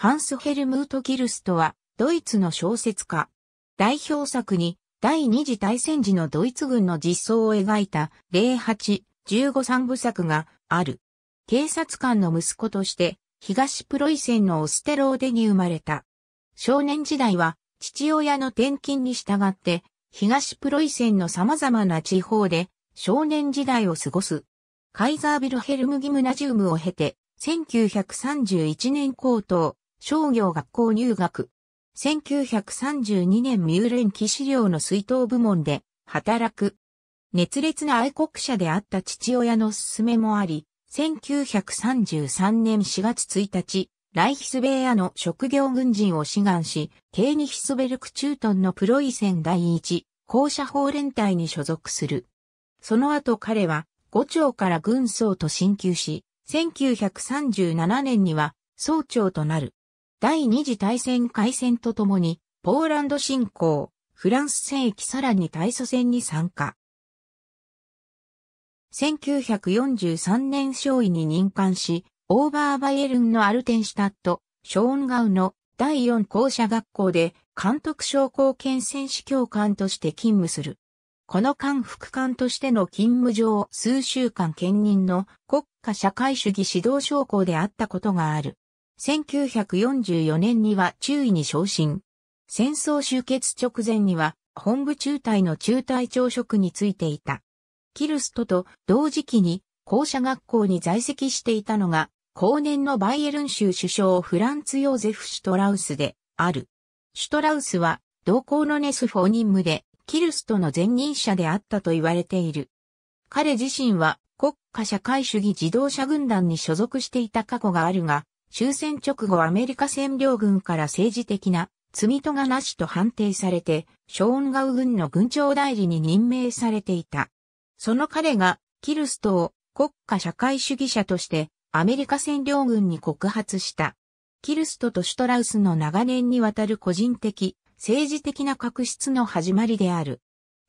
ハンス・ヘルムート・ギルストは、ドイツの小説家。代表作に、第二次大戦時のドイツ軍の実相を描いた、08、15三部作がある。警察官の息子として、東プロイセンのオステローデに生まれた。少年時代は、父親の転勤に従って、東プロイセンの様々な地方で、少年時代を過ごす。カイザービルヘルムギムナジウムを経て、1931年高等、商業学校入学。1932年ミューレン騎士寮の水筒部門で働く。熱烈な愛国者であった父親の勧めもあり、1933年4月1日、ライヒスベーアの職業軍人を志願し、ケーニヒスベルク中屯のプロイセン第一、校舎法連隊に所属する。その後彼は、五長から軍曹と進級し、1937年には、総長となる。第二次大戦開戦とともに、ポーランド侵攻、フランス戦役さらに大祖戦に参加。1943年勝尉に任官し、オーバーバイエルンのアルテンシュタット、ショーンガウの第四校舎学校で監督将校兼戦士教官として勤務する。この間副官としての勤務上数週間兼任の国家社会主義指導将校であったことがある。1944年には中尉に昇進。戦争終結直前には本部中隊の中隊長職についていた。キルストと同時期に校舎学校に在籍していたのが、後年のバイエルン州首相フランツ・ヨーゼフ・シュトラウスである。シュトラウスは同校のネスフォー任務でキルストの前任者であったと言われている。彼自身は国家社会主義自動車軍団に所属していた過去があるが、終戦直後アメリカ占領軍から政治的な罪とがなしと判定されて、ショーンガウ軍の軍長代理に任命されていた。その彼が、キルストを国家社会主義者としてアメリカ占領軍に告発した。キルストとシュトラウスの長年にわたる個人的、政治的な確執の始まりである。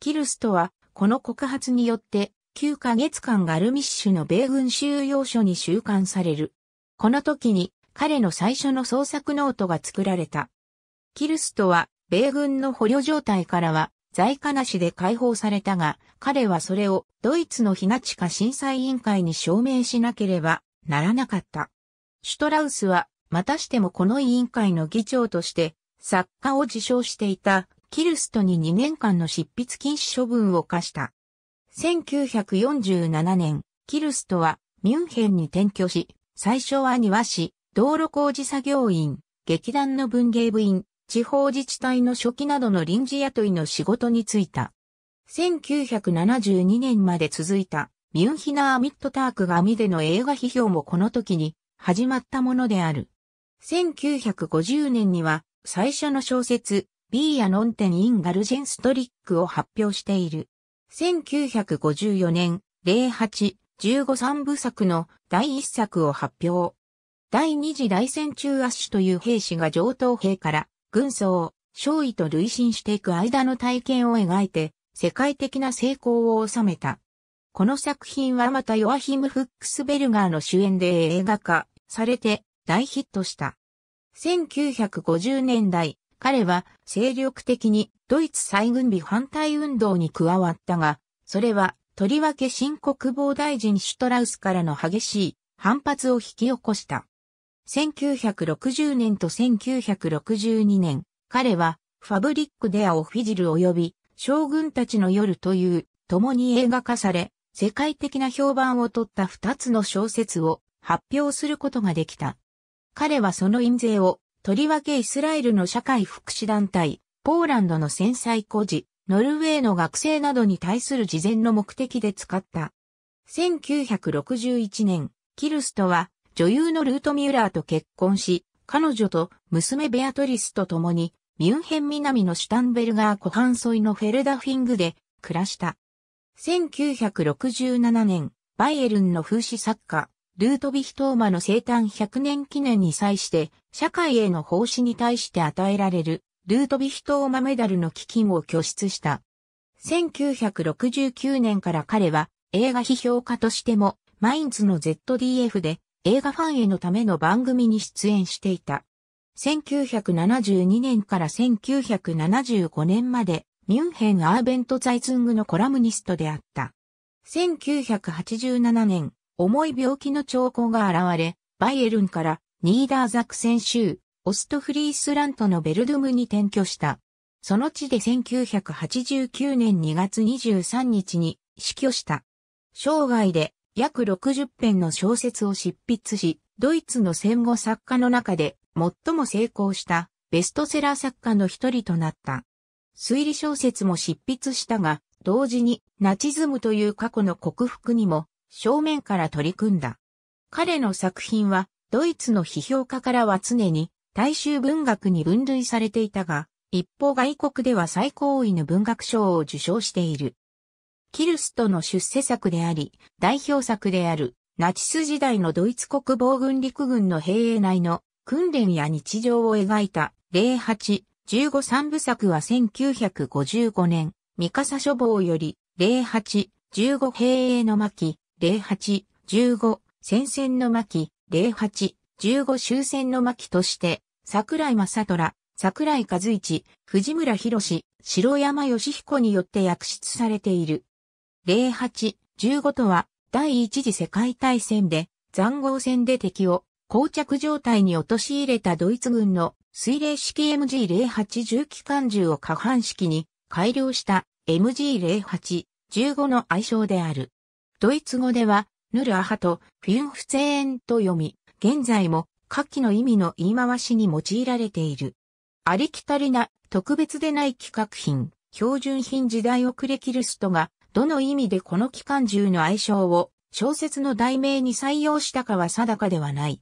キルストは、この告発によって、9ヶ月間ガルミッシュの米軍収容所に収監される。この時に彼の最初の創作ノートが作られた。キルストは米軍の捕虜状態からは在家なしで解放されたが、彼はそれをドイツの日ナ地下審査委員会に証明しなければならなかった。シュトラウスはまたしてもこの委員会の議長として作家を自称していたキルストに2年間の執筆禁止処分を課した。1947年、キルストはミュンヘンに転居し、最初は庭師、道路工事作業員、劇団の文芸部員、地方自治体の初期などの臨時雇いの仕事に就いた。1972年まで続いた、ミュンヒナー・ミットタークが網での映画批評もこの時に始まったものである。1950年には、最初の小説、ビーやノンテン・イン・ガルジェンストリックを発表している。1954年、08、15三部作の第一作を発表。第二次大戦中圧死という兵士が上等兵から軍曹、少尉と累進していく間の体験を描いて世界的な成功を収めた。この作品はまたヨアヒム・フックスベルガーの主演で映画化されて大ヒットした。1950年代、彼は精力的にドイツ再軍備反対運動に加わったが、それはとりわけ新国防大臣シュトラウスからの激しい反発を引き起こした。1960年と1962年、彼はファブリック・デア・オフィジル及び将軍たちの夜という共に映画化され、世界的な評判を取った二つの小説を発表することができた。彼はその印税をとりわけイスラエルの社会福祉団体、ポーランドの戦災孤児、ノルウェーの学生などに対する事前の目的で使った。1961年、キルストは女優のルート・ミュラーと結婚し、彼女と娘ベアトリスと共にミュンヘン南のシュタンベルガー湖畔沿いのフェルダフィングで暮らした。1967年、バイエルンの風刺作家、ルートヴィヒトーマの生誕100年記念に際して、社会への奉仕に対して与えられるルートビヒトーマメダルの基金を拠出した。1969年から彼は映画批評家としてもマインズの ZDF で映画ファンへのための番組に出演していた。1972年から1975年までミュンヘンアーベントザイツングのコラムニストであった。1987年、重い病気の兆候が現れ、バイエルンからニーダーザクセン州オストフリースラントのベルドゥムに転居した。その地で1989年2月23日に死去した。生涯で約60編の小説を執筆し、ドイツの戦後作家の中で最も成功したベストセラー作家の一人となった。推理小説も執筆したが、同時にナチズムという過去の克服にも正面から取り組んだ。彼の作品はドイツの批評家からは常に大衆文学に分類されていたが、一方外国では最高位の文学賞を受賞している。キルストの出世作であり、代表作である、ナチス時代のドイツ国防軍陸軍の兵営内の訓練や日常を描いた08、15三部作は1955年、三笠書房より、08、15兵営の巻、08、15戦線の巻、08、15終戦の巻として、桜井正虎、桜井和一、藤村博士、城山義彦によって訳出されている。08、15とは、第一次世界大戦で、残壕戦で敵を、膠着状態に陥れたドイツ軍の水冷式 MG0810 機関銃を下半式に改良した MG0815 の愛称である。ドイツ語では、ヌルアハとフィンフツェーンと読み、現在も下記の意味の言い回しに用いられている。ありきたりな特別でない企画品、標準品時代遅れキルストが、どの意味でこの機関銃の愛称を小説の題名に採用したかは定かではない。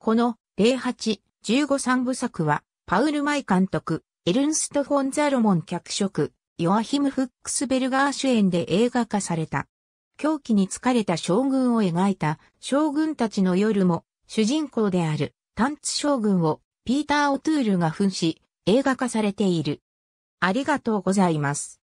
この08、15三部作は、パウル・マイ監督、エルンスト・フォン・ザロモン脚色、ヨアヒム・フックスベルガー主演で映画化された。狂気に疲れた将軍を描いた将軍たちの夜も主人公であるタンツ将軍をピーター・オトゥールが扮し映画化されている。ありがとうございます。